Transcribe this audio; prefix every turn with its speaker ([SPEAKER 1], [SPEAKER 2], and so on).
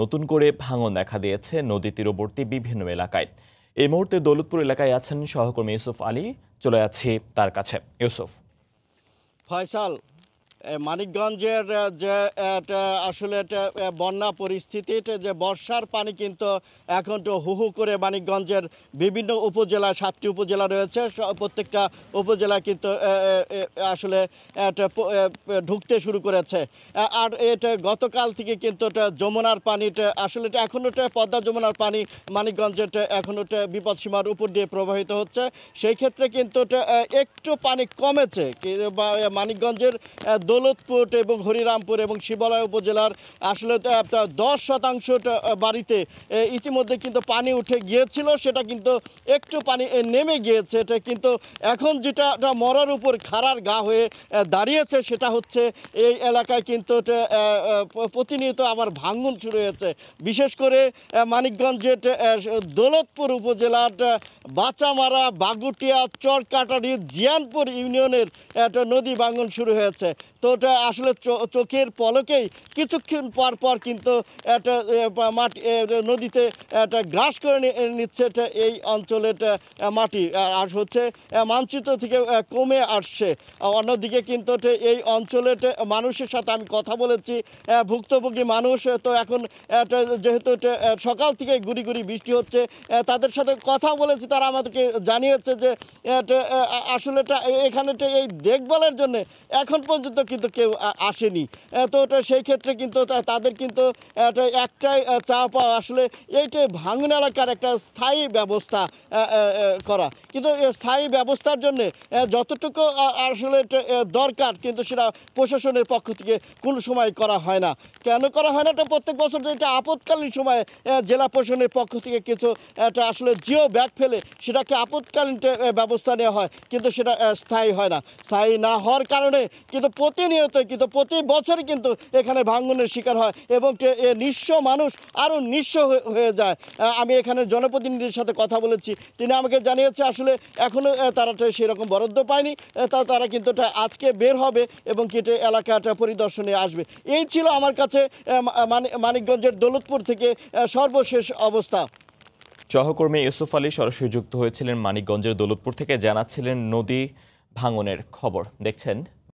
[SPEAKER 1] নতুন করে ভাঙন দেখা দিয়েছে নদী তীরবর্তী বিভিন্ন এলাকায় এই মুহূর্তে দৌলতপুর এলাকায় আছেন সহকর্মী ইউসুফ আলী চলে যাচ্ছি তার কাছে ইউসুফ
[SPEAKER 2] ফয়সাল মানিকগঞ্জের যে আসলে বন্যা পরিস্থিতিতে যে বর্ষার পানি কিন্তু এখন তো হু করে মানিকগঞ্জের বিভিন্ন উপজেলা সাতটি উপজেলা রয়েছে প্রত্যেকটা উপজেলা কিন্তু আসলে ঢুকতে শুরু করেছে আর এটা গতকাল থেকে কিন্তু যমুনার পানিটা আসলে এখনও পদ্মা যমুনার পানি মানিকগঞ্জের এখনও বিপদসীমার উপর দিয়ে প্রবাহিত হচ্ছে সেই ক্ষেত্রে কিন্তু একটু পানি কমেছে মানিকগঞ্জের দৌলতপুর এবং হরিরামপুর এবং শিবালয় উপজেলার আসলে দশ শতাংশ বাড়িতে ইতিমধ্যে কিন্তু পানি উঠে গিয়েছিল সেটা কিন্তু একটু পানি নেমে গিয়েছে এটা কিন্তু এখন যেটা মরার উপর খাড়ার গা হয়ে দাঁড়িয়েছে সেটা হচ্ছে এই এলাকায় কিন্তু প্রতিনিয়ত আবার ভাঙ্গন শুরু হয়েছে বিশেষ করে মানিকগঞ্জের দৌলতপুর উপজেলার বাঁচামারা বাগুটিয়া চরকাটারি জিয়ানপুর ইউনিয়নের একটা নদী ভাঙ্গন শুরু হয়েছে তো ওটা আসলে চোখের পলকেই কিছুক্ষণ পর পর কিন্তু একটা মাটি নদীতে একটা গ্রাস করে নিচ্ছে এই অঞ্চলের মাটি আর হচ্ছে মানচিত্র থেকে কমে আসছে অন্যদিকে কিন্তু এই অঞ্চলের মানুষের সাথে আমি কথা বলেছি ভুক্তভোগী মানুষ তো এখন একটা যেহেতু সকাল থেকে গুড়ি গুড়ি বৃষ্টি হচ্ছে তাদের সাথে কথা বলেছি তারা আমাদেরকে জানিয়েছে যে আসলে এখানে এই দেখভালের জন্য এখন পর্যন্ত কিন্তু কেউ আসেনি তো ওটা সেই ক্ষেত্রে কিন্তু তাদের কিন্তু একটাই চা পাওয়া আসলে এইটাই ভাঙন এলাকার একটা স্থায়ী ব্যবস্থা করা কিন্তু স্থায়ী ব্যবস্থার জন্য যতটুকু আসলে দরকার কিন্তু সেটা প্রশাসনের পক্ষ থেকে কোনো সময় করা হয় না কেন করা হয় না এটা প্রত্যেক বছর এটা আপতকালীন সময়ে জেলা প্রশাসনের পক্ষ থেকে কিছু এটা আসলে জিও ব্যাগ ফেলে সেটাকে আপতকালীন ব্যবস্থা নেওয়া হয় কিন্তু সেটা স্থায়ী হয় না স্থায়ী না হওয়ার কারণে কিন্তু প্রতিনিয়ত কিন্তু প্রতি বছরই কিন্তু এখানে ভাঙনের শিকার হয় এবং নিঃস্ব মানুষ আরও নিঃস্ব হয়ে যায় আমি এখানে জনপ্রতিনিধির সাথে কথা বলেছি তিনি আমাকে জানিয়েছে আসলে এখনও তারা সেরকম বরাদ্দ পায়নি তা তারা কিন্তু আজকে বের হবে এবং কেটে এলাকাটা পরিদর্শনে আসবে এই ছিল আমার কাছে মানে, মানিকগঞ্জের দৌলতপুর থেকে সর্বশেষ অবস্থা
[SPEAKER 1] সহকর্মী ইউসুফ আলী সরাসরি যুক্ত হয়েছিলেন মানিকগঞ্জের দৌলতপুর থেকে জানাচ্ছিলেন নদী ভাঙনের খবর দেখছেন